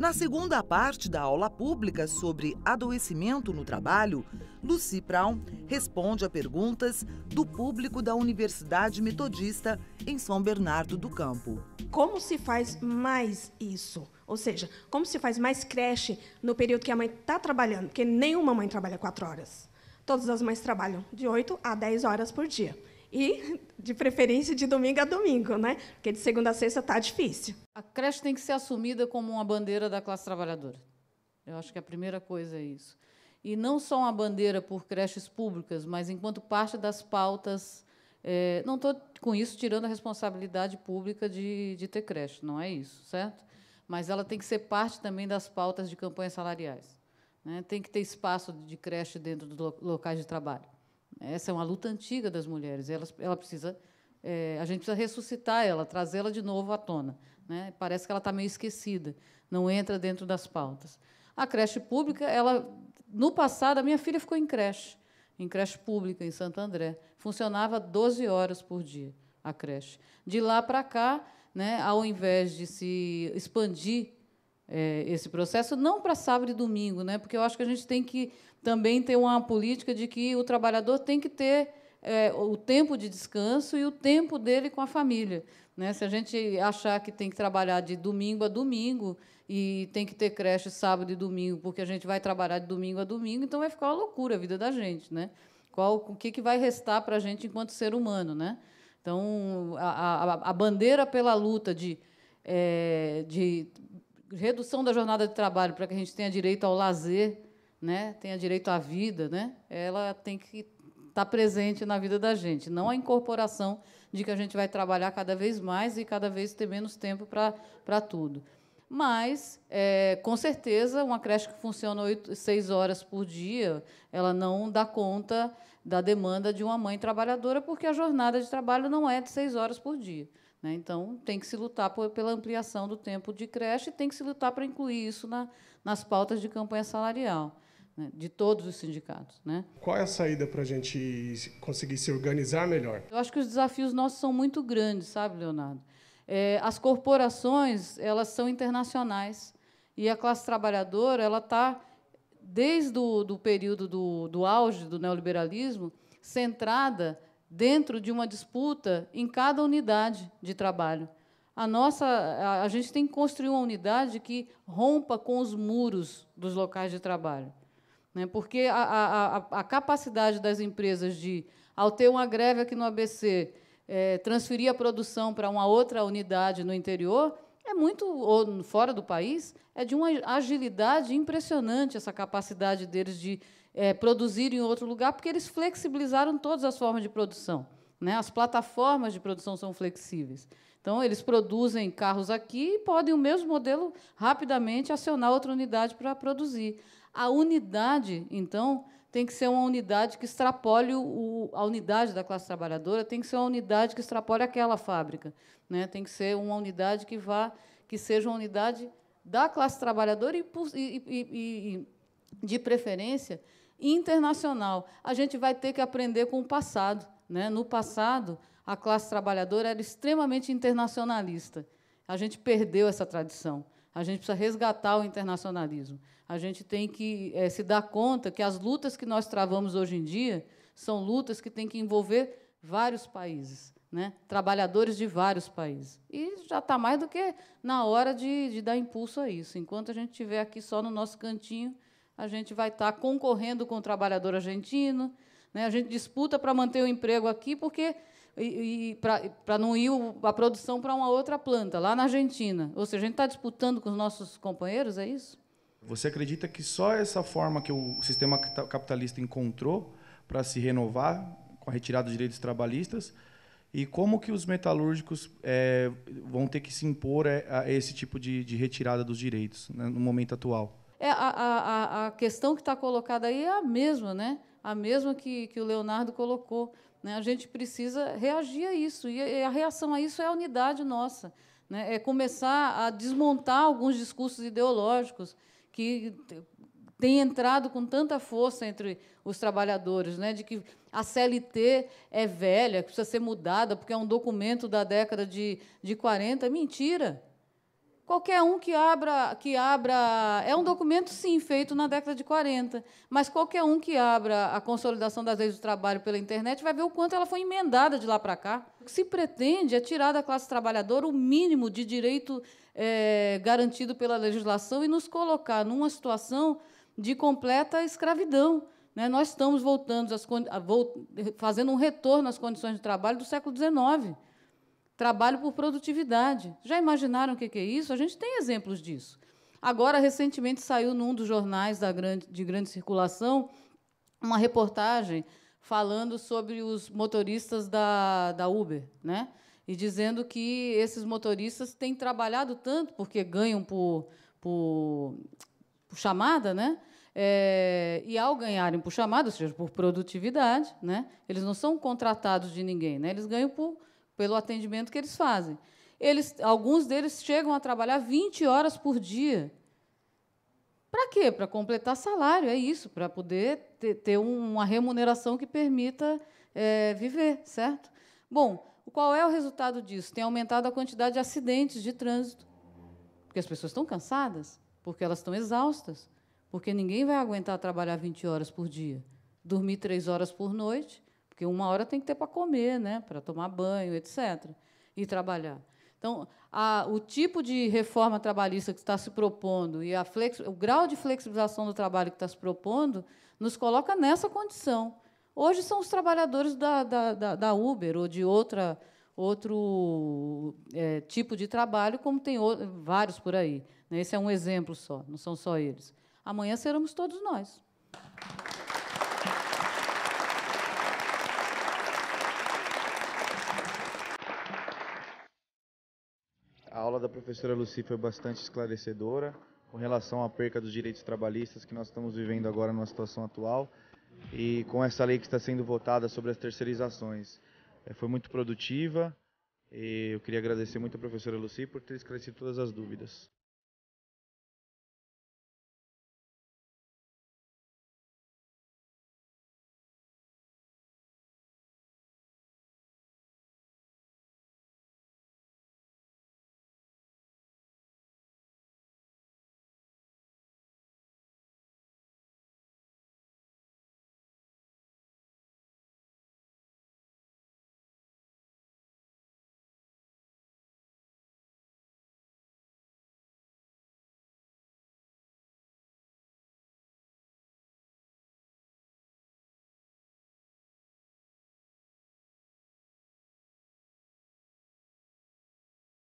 Na segunda parte da aula pública sobre adoecimento no trabalho, Lucy Brown responde a perguntas do público da Universidade Metodista em São Bernardo do Campo. Como se faz mais isso? Ou seja, como se faz mais creche no período que a mãe está trabalhando? Porque nenhuma mãe trabalha quatro horas. Todas as mães trabalham de 8 a 10 horas por dia. E, de preferência, de domingo a domingo, né? Porque de segunda a sexta está difícil. A creche tem que ser assumida como uma bandeira da classe trabalhadora. Eu acho que é a primeira coisa é isso. E não só uma bandeira por creches públicas, mas enquanto parte das pautas. É, não estou com isso tirando a responsabilidade pública de, de ter creche, não é isso, certo? Mas ela tem que ser parte também das pautas de campanhas salariais. Né? Tem que ter espaço de creche dentro dos locais de trabalho. Né? Essa é uma luta antiga das mulheres. Ela, ela precisa, é, a gente precisa ressuscitar ela, trazê-la de novo à tona. Né? Parece que ela está meio esquecida, não entra dentro das pautas. A creche pública, ela, no passado, a minha filha ficou em creche, em creche pública em Santo André. Funcionava 12 horas por dia a creche. De lá para cá, né, ao invés de se expandir é, esse processo, não para sábado e domingo, né? porque eu acho que a gente tem que também ter uma política de que o trabalhador tem que ter é, o tempo de descanso e o tempo dele com a família. Né? Se a gente achar que tem que trabalhar de domingo a domingo e tem que ter creche sábado e domingo, porque a gente vai trabalhar de domingo a domingo, então vai ficar uma loucura a vida da gente. Né? Qual, o que, que vai restar para a gente enquanto ser humano? Né? Então, a, a, a bandeira pela luta de, é, de redução da jornada de trabalho para que a gente tenha direito ao lazer, né, tenha direito à vida, né, ela tem que estar tá presente na vida da gente, não a incorporação de que a gente vai trabalhar cada vez mais e cada vez ter menos tempo para tudo. Mas, é, com certeza, uma creche que funciona oito, seis horas por dia, ela não dá conta da demanda de uma mãe trabalhadora, porque a jornada de trabalho não é de seis horas por dia. Né? Então, tem que se lutar por, pela ampliação do tempo de creche e tem que se lutar para incluir isso na, nas pautas de campanha salarial né? de todos os sindicatos. Né? Qual é a saída para a gente conseguir se organizar melhor? Eu acho que os desafios nossos são muito grandes, sabe, Leonardo? É, as corporações elas são internacionais e a classe trabalhadora ela está desde o do período do, do auge do neoliberalismo, centrada dentro de uma disputa em cada unidade de trabalho. A nossa, a, a gente tem que construir uma unidade que rompa com os muros dos locais de trabalho, né? Porque a, a, a capacidade das empresas de, ao ter uma greve aqui no ABC, é, eh, transferir a produção para uma outra unidade no interior, é muito, ou fora do país, é de uma agilidade impressionante essa capacidade deles de é, produzir em outro lugar, porque eles flexibilizaram todas as formas de produção. Né? As plataformas de produção são flexíveis. Então, eles produzem carros aqui e podem o mesmo modelo rapidamente acionar outra unidade para produzir. A unidade, então, tem que ser uma unidade que extrapole o, a unidade da classe trabalhadora, tem que ser uma unidade que extrapole aquela fábrica, né? Tem que ser uma unidade que vá, que seja uma unidade da classe trabalhadora e, e, e, e de preferência internacional. A gente vai ter que aprender com o passado, né? No passado, a classe trabalhadora era extremamente internacionalista. A gente perdeu essa tradição. A gente precisa resgatar o internacionalismo. A gente tem que é, se dar conta que as lutas que nós travamos hoje em dia são lutas que têm que envolver vários países, né? trabalhadores de vários países. E já está mais do que na hora de, de, dar impulso a isso. Enquanto a gente estiver aqui só no nosso cantinho, a gente vai estar tá concorrendo com o trabalhador argentino. Né? A gente disputa para manter o emprego aqui, porque e, e para não ir a produção para uma outra planta, lá na Argentina. Ou seja, a gente está disputando com os nossos companheiros, é isso? Você acredita que só essa forma que o sistema capitalista encontrou para se renovar, com a retirada dos direitos trabalhistas, e como que os metalúrgicos é, vão ter que se impor a, é, a esse tipo de, de, retirada dos direitos né, no momento atual? É, a, a, a questão que está colocada aí é a mesma, né? a mesma que, que o Leonardo colocou. Né? A gente precisa reagir a isso, e a reação a isso é a unidade nossa. Né? É começar a desmontar alguns discursos ideológicos que têm entrado com tanta força entre os trabalhadores, né? de que a CLT é velha, que precisa ser mudada, porque é um documento da década de, de 40. Mentira! Qualquer um que abra, que abra. É um documento, sim, feito na década de 40, mas qualquer um que abra a consolidação das leis do trabalho pela internet vai ver o quanto ela foi emendada de lá para cá. O que se pretende é tirar da classe trabalhadora o mínimo de direito é, garantido pela legislação e nos colocar numa situação de completa escravidão. Né? Nós estamos voltando às, fazendo um retorno às condições de trabalho do século XIX. Trabalho por produtividade. Já imaginaram o que é isso? A gente tem exemplos disso. Agora, recentemente, saiu num dos jornais grande, de grande circulação uma reportagem falando sobre os motoristas da, da Uber, né? E dizendo que esses motoristas têm trabalhado tanto, porque ganham por, por, por chamada, né? É, e ao ganharem por chamada, ou seja, por produtividade, né? Eles não são contratados de ninguém, né? Eles ganham por pelo atendimento que eles fazem. Eles, alguns deles chegam a trabalhar 20 horas por dia. Para quê? Para completar salário, é isso, para poder ter, ter, uma remuneração que permita é, viver, certo? Bom, qual é o resultado disso? Tem aumentado a quantidade de acidentes de trânsito, porque as pessoas estão cansadas, porque elas estão exaustas, porque ninguém vai aguentar trabalhar 20 horas por dia, dormir 3 horas por noite porque uma hora tem que ter para comer, né, para tomar banho, etc., e trabalhar. Então, a, o tipo de reforma trabalhista que está se propondo e flex, o grau de flexibilização do trabalho que está se propondo nos coloca nessa condição. Hoje são os trabalhadores da, da, da, da Uber ou de outra, outro é, tipo de trabalho, como tem vários por aí. Né? Esse é um exemplo só, não são só eles. Amanhã seremos todos nós. a aula da professora Lucy foi bastante esclarecedora com relação à perca dos direitos trabalhistas que nós estamos vivendo agora numa situação atual e com essa lei que está sendo votada sobre as terceirizações. É, foi muito produtiva e eu queria agradecer muito à professora Lucy por ter esclarecido todas as dúvidas.